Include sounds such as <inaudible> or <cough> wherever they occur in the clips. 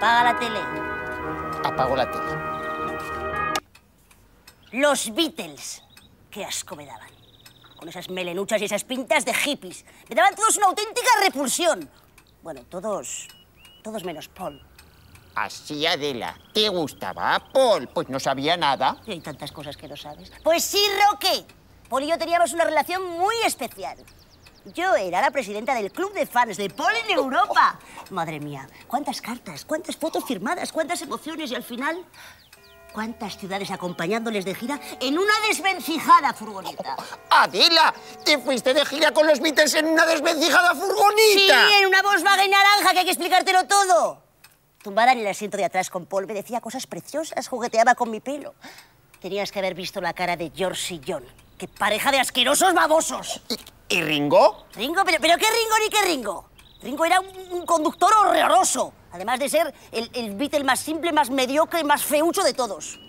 Apaga la tele. Apago la tele. Los Beatles. Qué asco me daban. Con esas melenuchas y esas pintas de hippies. Me daban todos una auténtica repulsión. Bueno, todos... todos menos Paul. Así, Adela. ¿Te gustaba Paul? Pues no sabía nada. Y hay tantas cosas que no sabes. Pues sí, Roque. Paul y yo teníamos una relación muy especial. Yo era la presidenta del club de fans de Paul en Europa. Madre mía, cuántas cartas, cuántas fotos firmadas, cuántas emociones y al final... ¿Cuántas ciudades acompañándoles de gira en una desvencijada furgoneta? ¡Adela! ¿Te fuiste de gira con los Beatles en una desvencijada furgoneta? Sí, en una Volkswagen naranja, que hay que explicártelo todo. Tumbada en el asiento de atrás con Paul, me decía cosas preciosas, jugueteaba con mi pelo. Tenías que haber visto la cara de George y John. ¡Qué pareja de asquerosos babosos! ¿Y Ringo? ¿Ringo? ¿Pero, pero qué Ringo ni qué Ringo? Ringo era un, conductor horroroso, además de ser el, el Beatle más simple, más mediocre, más feucho de todos.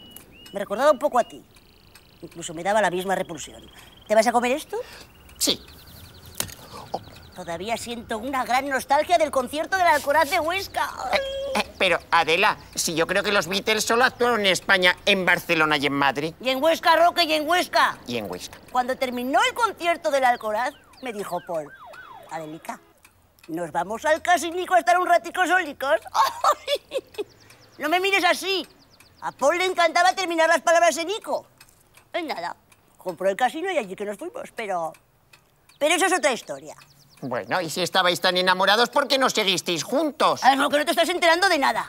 Me recordaba un poco a ti. Incluso me daba la misma repulsión. ¿Te vas a comer esto? Sí. Todavía siento una gran nostalgia del concierto del Alcoraz de Huesca. Eh, eh, pero, Adela, si yo creo que los Beatles solo actuaron en España, en Barcelona y en Madrid. Y en Huesca, Roque, y en Huesca. Y en Huesca. Cuando terminó el concierto del Alcoraz, me dijo Paul, Adelica, ¿nos vamos al casinico a estar un ratico solicos? <laughs> no me mires así. A Paul le encantaba terminar las palabras de Nico. Pues nada, compró el casino y allí que nos fuimos, pero... Pero eso es otra historia. Bueno, y si estabais tan enamorados, ¿por qué no seguisteis juntos? lo que no te estás enterando de nada.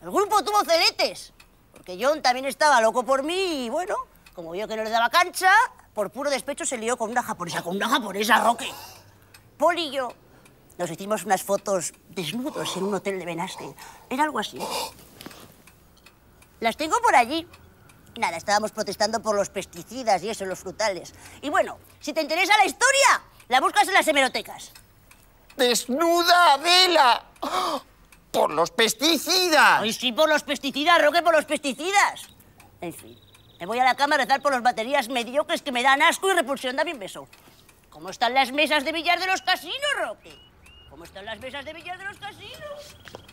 El grupo tuvo celetes. porque John también estaba loco por mí y, bueno, como vio que no le daba cancha, por puro despecho se lió con una japonesa, con una japonesa, Roque. Paul y yo nos hicimos unas fotos desnudos en un hotel de Venecia. Era algo así. Las tengo por allí. Nada, estábamos protestando por los pesticidas y eso, los frutales. Y bueno, si te interesa la historia, la buscas en las hemerotecas. ¡Desnuda, Adela! ¡Oh! ¡Por los pesticidas! Ay, sí, por los pesticidas, Roque, por los pesticidas. En fin, me voy a la cama a rezar por las baterías mediocres que me dan asco y repulsión. Dame un beso. ¿Cómo están las mesas de billar de los casinos, Roque? ¿Cómo están las mesas de billar de los casinos?